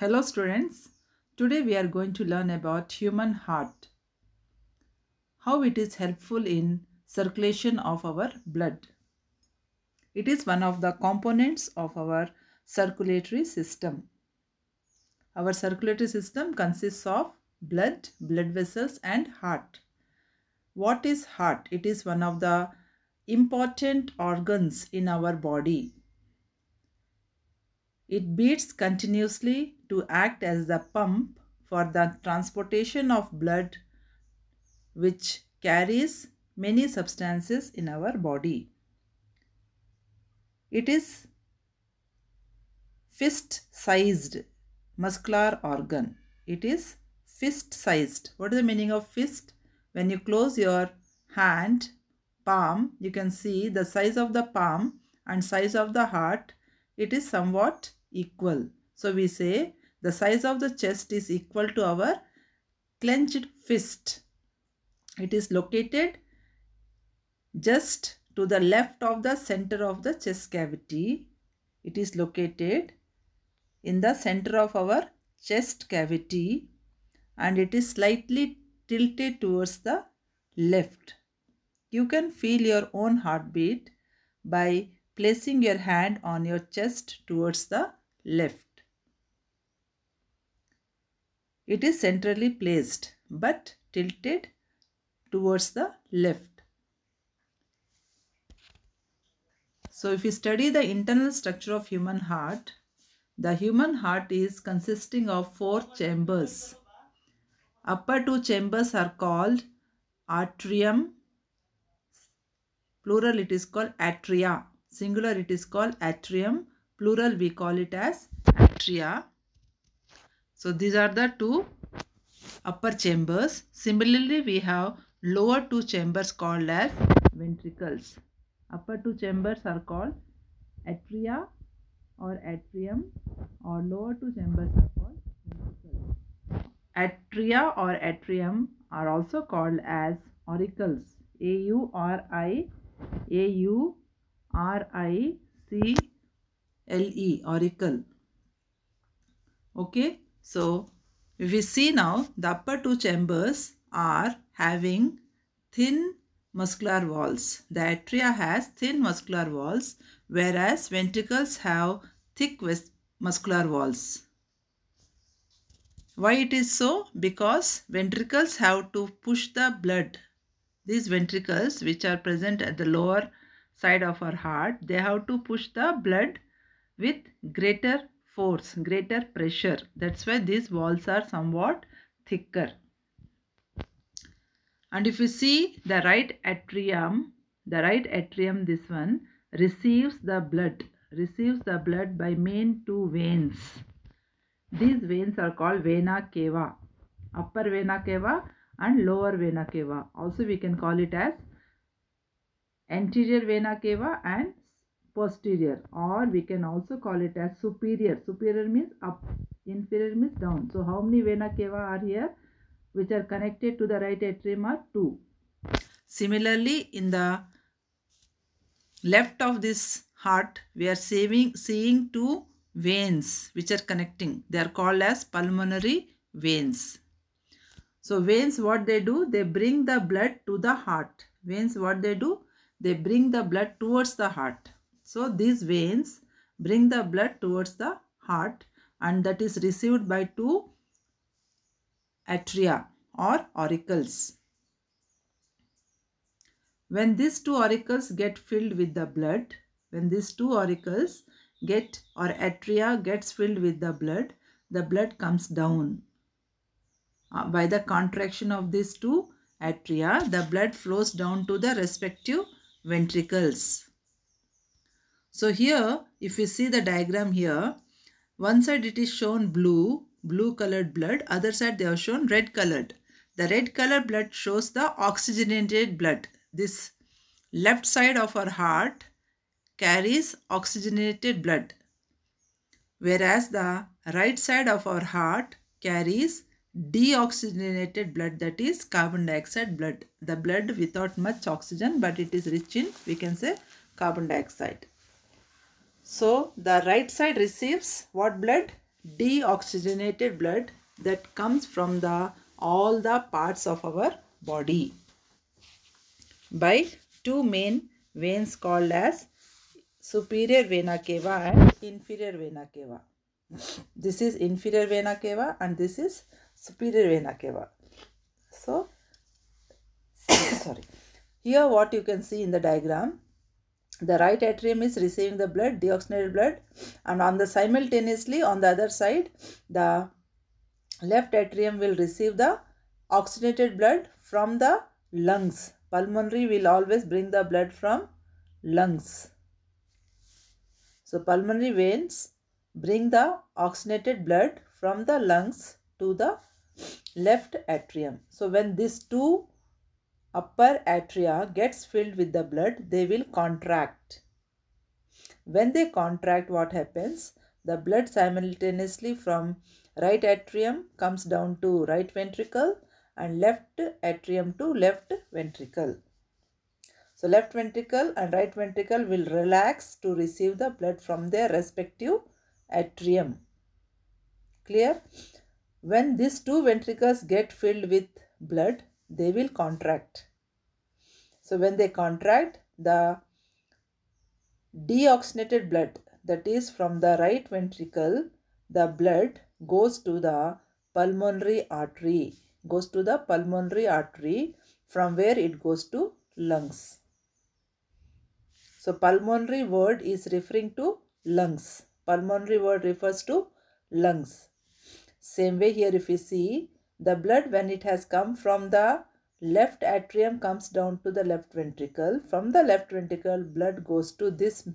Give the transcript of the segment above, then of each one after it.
Hello students, today we are going to learn about human heart, how it is helpful in circulation of our blood. It is one of the components of our circulatory system. Our circulatory system consists of blood, blood vessels and heart. What is heart? It is one of the important organs in our body. It beats continuously to act as the pump for the transportation of blood which carries many substances in our body. It is fist-sized muscular organ. It is fist-sized. What is the meaning of fist? When you close your hand, palm, you can see the size of the palm and size of the heart. It is somewhat equal. So we say the size of the chest is equal to our clenched fist. It is located just to the left of the center of the chest cavity. It is located in the center of our chest cavity and it is slightly tilted towards the left. You can feel your own heartbeat by placing your hand on your chest towards the left. It is centrally placed but tilted towards the left. So if you study the internal structure of human heart, the human heart is consisting of four chambers. Upper two chambers are called atrium, plural it is called atria, singular it is called atrium, plural we call it as atria. So these are the two upper chambers. Similarly, we have lower two chambers called as ventricles. Upper two chambers are called atria or atrium or lower two chambers are called ventricles. Atria or atrium are also called as auricles. A-U-R-I-A-U-R-I-C-L-E auricle. Okay. So we see now the upper two chambers are having thin muscular walls. The atria has thin muscular walls whereas ventricles have thick muscular walls. Why it is so? Because ventricles have to push the blood. These ventricles which are present at the lower side of our heart, they have to push the blood with greater force, greater pressure. That's why these walls are somewhat thicker. And if you see the right atrium, the right atrium, this one, receives the blood, receives the blood by main two veins. These veins are called vena cava, upper vena cava and lower vena cava. Also we can call it as anterior vena cava and posterior or we can also call it as superior. Superior means up, inferior means down. So how many vena cava are here which are connected to the right atrium are 2. Similarly in the left of this heart we are saving, seeing two veins which are connecting. They are called as pulmonary veins. So veins what they do? They bring the blood to the heart. Veins what they do? They bring the blood towards the heart. So these veins bring the blood towards the heart and that is received by two atria or auricles. When these two auricles get filled with the blood, when these two auricles get or atria gets filled with the blood, the blood comes down. Uh, by the contraction of these two atria, the blood flows down to the respective ventricles. So here, if you see the diagram here, one side it is shown blue, blue colored blood, other side they are shown red colored. The red colored blood shows the oxygenated blood. This left side of our heart carries oxygenated blood, whereas the right side of our heart carries deoxygenated blood that is carbon dioxide blood the blood without much oxygen but it is rich in we can say carbon dioxide so the right side receives what blood? Deoxygenated blood that comes from the all the parts of our body by two main veins called as superior vena cava and inferior vena cava. This is inferior vena cava and this is superior vena cava. So, sorry. Here what you can see in the diagram, the right atrium is receiving the blood deoxygenated blood and on the simultaneously on the other side the left atrium will receive the oxygenated blood from the lungs pulmonary will always bring the blood from lungs so pulmonary veins bring the oxygenated blood from the lungs to the left atrium so when these two upper atria gets filled with the blood, they will contract. When they contract, what happens? The blood simultaneously from right atrium comes down to right ventricle and left atrium to left ventricle. So left ventricle and right ventricle will relax to receive the blood from their respective atrium. Clear? When these two ventricles get filled with blood, they will contract. So when they contract, the deoxygenated blood that is from the right ventricle, the blood goes to the pulmonary artery, goes to the pulmonary artery from where it goes to lungs. So pulmonary word is referring to lungs. Pulmonary word refers to lungs. Same way here if you see the blood when it has come from the left atrium comes down to the left ventricle. From the left ventricle blood goes to this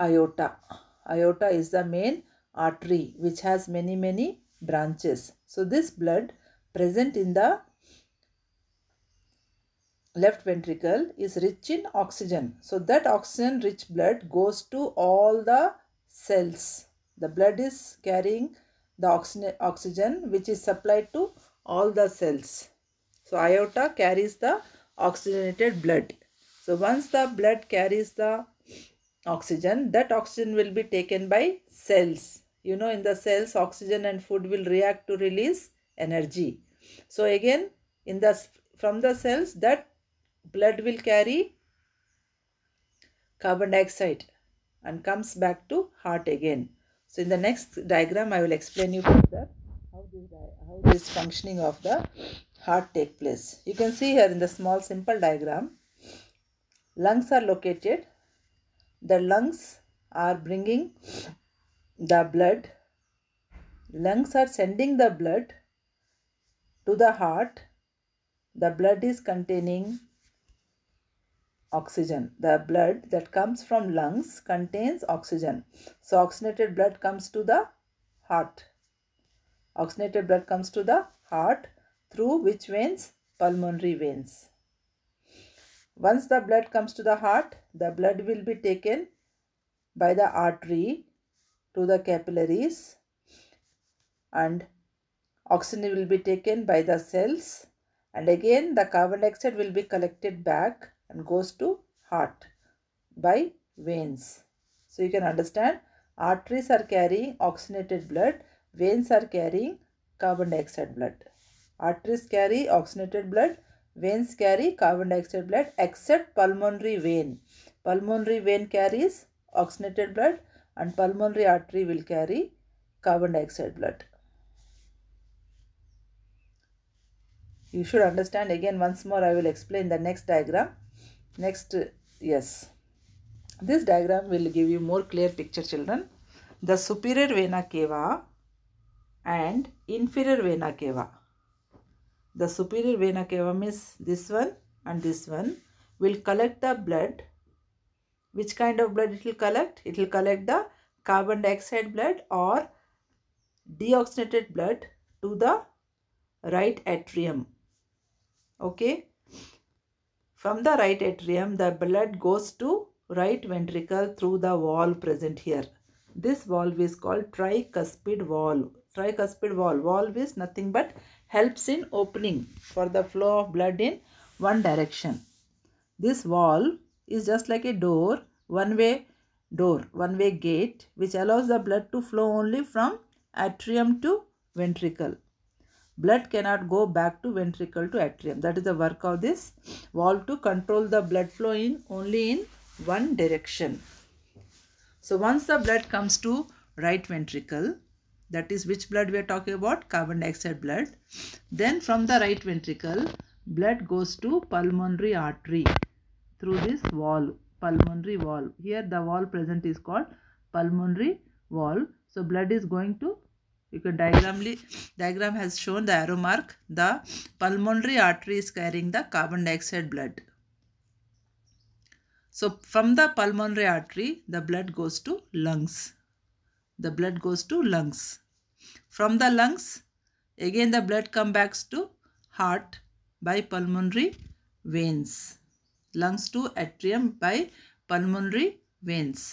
aorta. Aorta is the main artery which has many many branches. So this blood present in the left ventricle is rich in oxygen. So that oxygen rich blood goes to all the cells. The blood is carrying the oxygen, which is supplied to all the cells. So iota carries the oxygenated blood. So once the blood carries the oxygen, that oxygen will be taken by cells. You know in the cells oxygen and food will react to release energy. So again in the from the cells that blood will carry carbon dioxide and comes back to heart again. So in the next diagram, I will explain you further how this, how this functioning of the heart take place. You can see here in the small simple diagram, lungs are located. The lungs are bringing the blood. Lungs are sending the blood to the heart. The blood is containing oxygen. The blood that comes from lungs contains oxygen. So oxygenated blood comes to the heart. Oxygenated blood comes to the heart through which veins? Pulmonary veins. Once the blood comes to the heart, the blood will be taken by the artery to the capillaries and oxygen will be taken by the cells and again the carbon dioxide will be collected back and goes to heart by veins. So you can understand arteries are carrying oxygenated blood, veins are carrying carbon dioxide blood. Arteries carry oxygenated blood, veins carry carbon dioxide blood except pulmonary vein. Pulmonary vein carries oxygenated blood and pulmonary artery will carry carbon dioxide blood. You should understand again once more I will explain the next diagram. Next, yes. This diagram will give you more clear picture children. The superior vena cava and inferior vena cava. The superior vena cava means this one and this one will collect the blood. Which kind of blood it will collect? It will collect the carbon dioxide blood or deoxygenated blood to the right atrium. Okay. From the right atrium, the blood goes to right ventricle through the valve present here. This valve is called tricuspid valve. Tricuspid valve. Valve is nothing but helps in opening for the flow of blood in one direction. This valve is just like a door, one-way door, one-way gate which allows the blood to flow only from atrium to ventricle blood cannot go back to ventricle to atrium that is the work of this valve to control the blood flow in only in one direction so once the blood comes to right ventricle that is which blood we are talking about carbon dioxide blood then from the right ventricle blood goes to pulmonary artery through this wall, pulmonary valve here the wall present is called pulmonary valve so blood is going to you can diagramly diagram has shown the arrow mark the pulmonary artery is carrying the carbon dioxide blood so from the pulmonary artery the blood goes to lungs the blood goes to lungs from the lungs again the blood comes back to heart by pulmonary veins lungs to atrium by pulmonary veins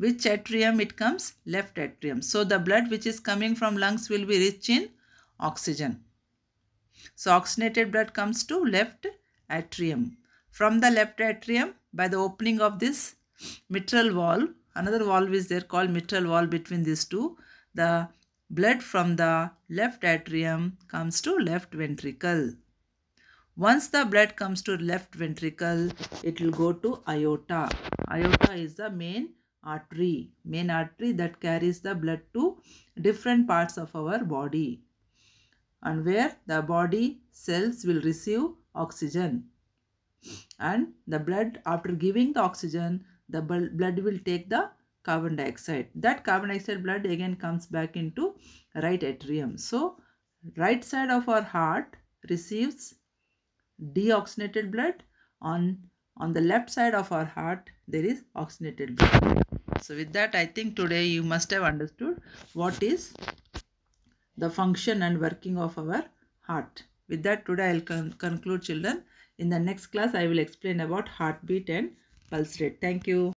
which atrium it comes? Left atrium. So the blood which is coming from lungs will be rich in oxygen. So oxygenated blood comes to left atrium. From the left atrium by the opening of this mitral valve, another valve is there called mitral valve between these two, the blood from the left atrium comes to left ventricle. Once the blood comes to left ventricle, it will go to iota. Iota is the main artery, main artery that carries the blood to different parts of our body and where the body cells will receive oxygen and the blood after giving the oxygen the blood will take the carbon dioxide that carbon dioxide blood again comes back into right atrium so right side of our heart receives deoxygenated blood on on the left side of our heart there is oxygenated blood so with that I think today you must have understood what is the function and working of our heart. With that today I will con conclude children. In the next class I will explain about heartbeat and pulse rate. Thank you.